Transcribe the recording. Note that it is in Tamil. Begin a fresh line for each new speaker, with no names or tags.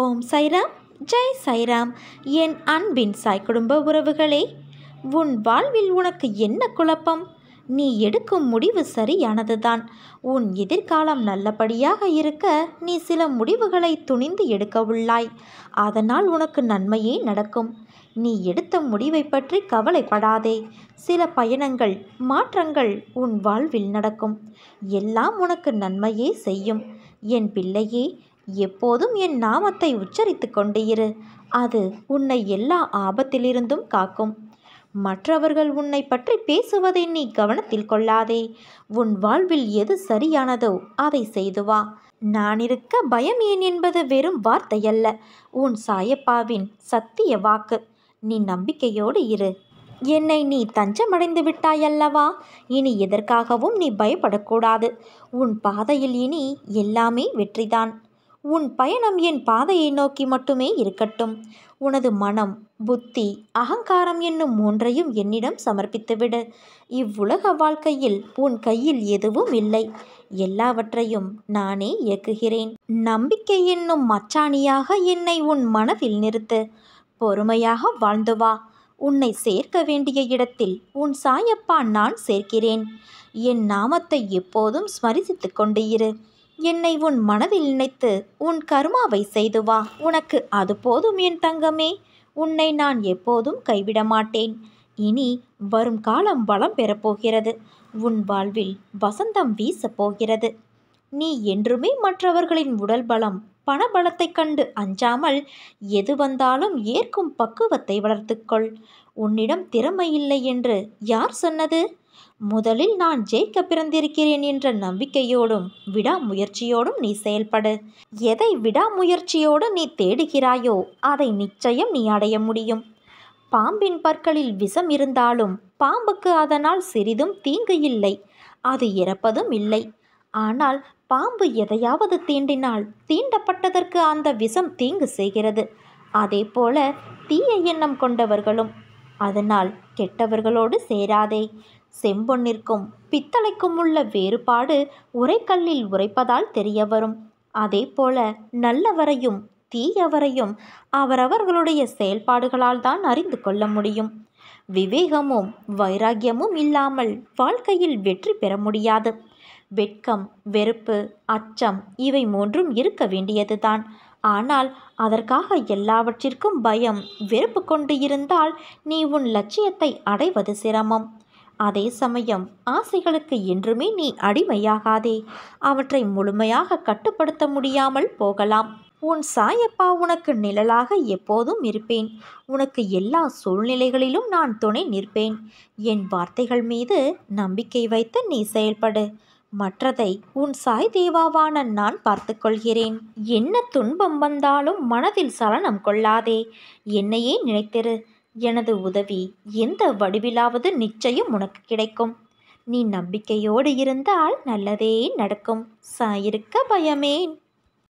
ஓம் சைராம் ஜெய் சைராம் என் அன்பின் சாய் குடும்ப உறவுகளே உன் வாழ்வில் உனக்கு என்ன குழப்பம் நீ எடுக்கும் முடிவு சரியானதுதான் உன் எதிர்காலம் நல்லபடியாக இருக்க நீ சில முடிவுகளை துணிந்து எடுக்க உள்ளாய் அதனால் உனக்கு நன்மையே நடக்கும் நீ எடுத்த முடிவை பற்றி கவலைப்படாதே சில பயணங்கள் மாற்றங்கள் உன் வாழ்வில் நடக்கும் எல்லாம் உனக்கு நன்மையே செய்யும் என் பிள்ளையே எப்போதும் என் நாமத்தை உச்சரித்து கொண்டிரு அது உன்னை எல்லா ஆபத்திலிருந்தும் காக்கும் மற்றவர்கள் உன்னை பற்றி பேசுவதை நீ கவனத்தில் கொள்ளாதே உன் வாழ்வில் எது சரியானதோ அதை செய்து வா நான் இருக்க பயம் ஏன் என்பது வெறும் வார்த்தையல்ல உன் சாயப்பாவின் சத்திய வாக்கு நீ நம்பிக்கையோடு இரு என்னை நீ தஞ்சமடைந்து விட்டாயல்லவா இனி எதற்காகவும் நீ பயப்படக்கூடாது உன் பாதையில் இனி எல்லாமே வெற்றிதான் உன் பயணம் என் பாதையை நோக்கி மட்டுமே இருக்கட்டும் உனது மனம் புத்தி அகங்காரம் என்னும் மூன்றையும் என்னிடம் சமர்ப்பித்துவிடு இவ்வுலக வாழ்க்கையில் உன் கையில் எதுவும் இல்லை எல்லாவற்றையும் நானே இயக்குகிறேன் நம்பிக்கை என்னும் மச்சாணியாக என்னை உன் மனதில் நிறுத்து பொறுமையாக வாழ்ந்து வா உன்னை சேர்க்க வேண்டிய இடத்தில் உன் சாயப்பா நான் சேர்க்கிறேன் என் நாமத்தை எப்போதும் ஸ்மரிசித்து கொண்டு இரு என்னை உன் மனதில் நினைத்து உன் கருமாவை செய்து வா உனக்கு அது போதும் என் தங்கமே உன்னை நான் எப்போதும் கைவிட மாட்டேன் இனி வரும் காலம் வளம் பெறப்போகிறது உன் வாழ்வில் வசந்தம் வீசப் போகிறது நீ என்றுமே மற்றவர்களின் உடல் பலம் பணபலத்தைக் கண்டு அஞ்சாமல் எது வந்தாலும் ஏற்கும் பக்குவத்தை வளர்த்துக்கொள் உன்னிடம் திறமை இல்லை என்று யார் சொன்னது முதலில் நான் ஜெயிக்க பிறந்திருக்கிறேன் என்ற நம்பிக்கையோடும் விடாமுயற்சியோடும் நீ செயல்படு எதை விடாமுயற்சியோடு நீ தேடுகிறாயோ அதை நிச்சயம் நீ அடைய முடியும் பாம்பின் பற்களில் விஷம் இருந்தாலும் பாம்புக்கு அதனால் சிறிதும் தீங்கு இல்லை அது இறப்பதும் இல்லை ஆனால் பாம்பு எதையாவது தீண்டினால் தீண்டப்பட்டதற்கு அந்த விஷம் தீங்கு செய்கிறது அதே போல தீய எண்ணம் கொண்டவர்களும் அதனால் கெட்டவர்களோடு சேராதே செம்பொன்னிற்கும் பித்தளைக்கும் உள்ள வேறுபாடு உரைக்கல்லில் உரைப்பதால் தெரிய வரும் அதே போல நல்லவரையும் தீயவரையும் அவரவர்களுடைய செயல்பாடுகளால் தான் அறிந்து கொள்ள முடியும் விவேகமும் வைராகியமும் இல்லாமல் வாழ்க்கையில் வெற்றி பெற முடியாது வெட்கம் வெறுப்பு அச்சம் இவை மூன்றும் இருக்க வேண்டியதுதான் ஆனால் அதற்காக எல்லாவற்றிற்கும் பயம் வெறுப்பு கொண்டு இருந்தால் நீ உன் லட்சியத்தை அடைவது சிரமம் அதே சமயம் ஆசைகளுக்கு என்றுமே நீ அடிமையாகாதே அவற்றை முழுமையாக கட்டுப்படுத்த முடியாமல் போகலாம் உன் சாயப்பா உனக்கு நிழலாக எப்போதும் இருப்பேன் உனக்கு எல்லா சூழ்நிலைகளிலும் நான் துணை நிற்பேன் என் வார்த்தைகள் மீது நம்பிக்கை வைத்து நீ செயல்படு மற்றதை உன் சாய் தேவாவான நான் பார்த்துக்கொள்கிறேன் என்ன துன்பம் வந்தாலும் மனதில் சலனம் கொள்ளாதே என்னையே நினைத்திரு எனது உதவி எந்த வடிவிலாவது நிச்சயம் உனக்கு கிடைக்கும் நீ நம்பிக்கையோடு இருந்தால் நல்லதே நடக்கும் சாயிருக்க பயமேன்